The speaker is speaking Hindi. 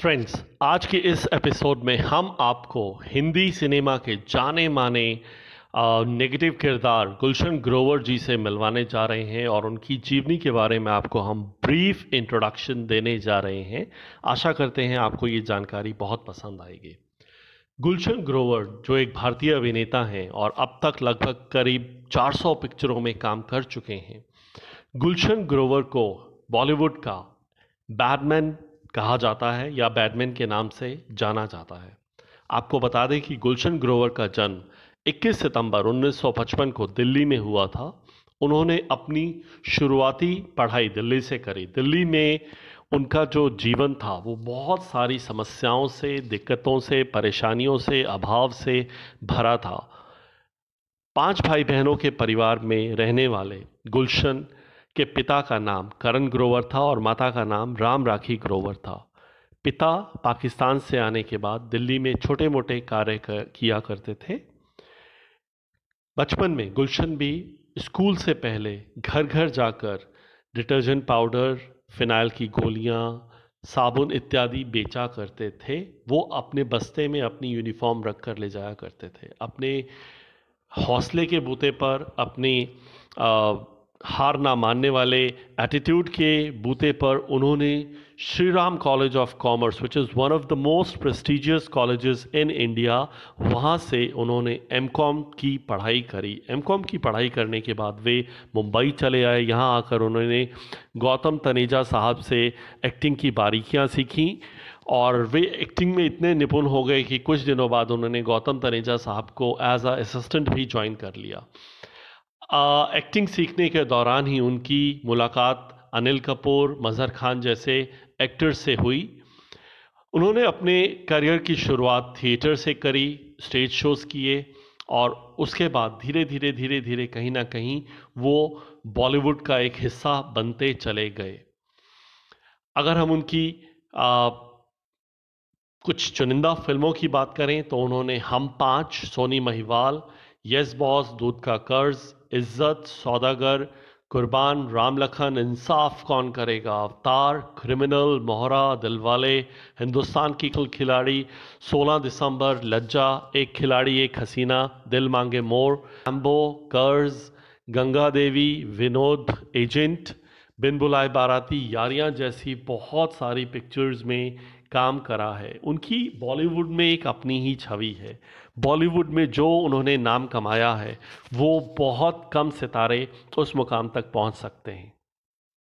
फ्रेंड्स आज के इस एपिसोड में हम आपको हिंदी सिनेमा के जाने माने नेगेटिव किरदार गुलशन ग्रोवर जी से मिलवाने जा रहे हैं और उनकी जीवनी के बारे में आपको हम ब्रीफ इंट्रोडक्शन देने जा रहे हैं आशा करते हैं आपको ये जानकारी बहुत पसंद आएगी गुलशन ग्रोवर जो एक भारतीय अभिनेता हैं और अब तक लगभग करीब 400 पिक्चरों में काम कर चुके हैं गुलशन ग्रोवर को बॉलीवुड का बैडमैन कहा जाता है या बैडमैन के नाम से जाना जाता है आपको बता दें कि गुलशन ग्रोवर का जन्म 21 सितंबर 1955 को दिल्ली में हुआ था उन्होंने अपनी शुरुआती पढ़ाई दिल्ली से करी दिल्ली में उनका जो जीवन था वो बहुत सारी समस्याओं से दिक्कतों से परेशानियों से अभाव से भरा था पांच भाई बहनों के परिवार में रहने वाले गुलशन के पिता का नाम करण ग्रोवर था और माता का नाम राम राखी ग्रोवर था पिता पाकिस्तान से आने के बाद दिल्ली में छोटे मोटे कार्य कर, किया करते थे बचपन में गुलशन भी स्कूल से पहले घर घर जाकर डिटर्जेंट पाउडर फिनाइल की गोलियां, साबुन इत्यादि बेचा करते थे वो अपने बस्ते में अपनी यूनिफॉर्म रख कर ले जाया करते थे अपने हौसले के बूते पर अपनी हार ना मानने वाले एटीट्यूड के बूते पर उन्होंने Shri Ram college of commerce which is one of the most prestigious colleges in India वहाँ से उन्होंने एम कॉम की पढ़ाई करी एम कॉम की पढ़ाई करने के बाद वे मुंबई चले आए यहाँ आकर उन्होंने गौतम तनेजा साहब से एक्टिंग की बारीकियाँ सीखीं और वे एक्टिंग में इतने निपुण हो गए कि कुछ दिनों बाद उन्होंने गौतम तनेजा साहब को एज असिस्टेंट भी ज्वाइन कर लिया एक्टिंग सीखने के दौरान ही उनकी मुलाकात अनिल कपूर मज़हर खान जैसे एक्टर्स से हुई उन्होंने अपने करियर की शुरुआत थिएटर से करी स्टेज शोज़ किए और उसके बाद धीरे धीरे धीरे धीरे कहीं ना कहीं वो बॉलीवुड का एक हिस्सा बनते चले गए अगर हम उनकी आ, कुछ चुनिंदा फिल्मों की बात करें तो उन्होंने हम पाँच सोनी महिवाल यस बॉस दूध का कर्ज इज्जत सौदागर कुर्बान राम लखन इंसाफ कौन करेगा अवतार क्रिमिनल मोहरा दिलवाले हिंदुस्तान की कुल खिलाड़ी 16 दिसंबर लज्जा एक खिलाड़ी एक हसीना दिल मांगे मोर एम्बो कर्ज गंगा देवी विनोद एजेंट बिन बुलाए बाराती यारियाँ जैसी बहुत सारी पिक्चर्स में काम करा है उनकी बॉलीवुड में एक अपनी ही छवि है बॉलीवुड में जो उन्होंने नाम कमाया है वो बहुत कम सितारे उस मुकाम तक पहुंच सकते हैं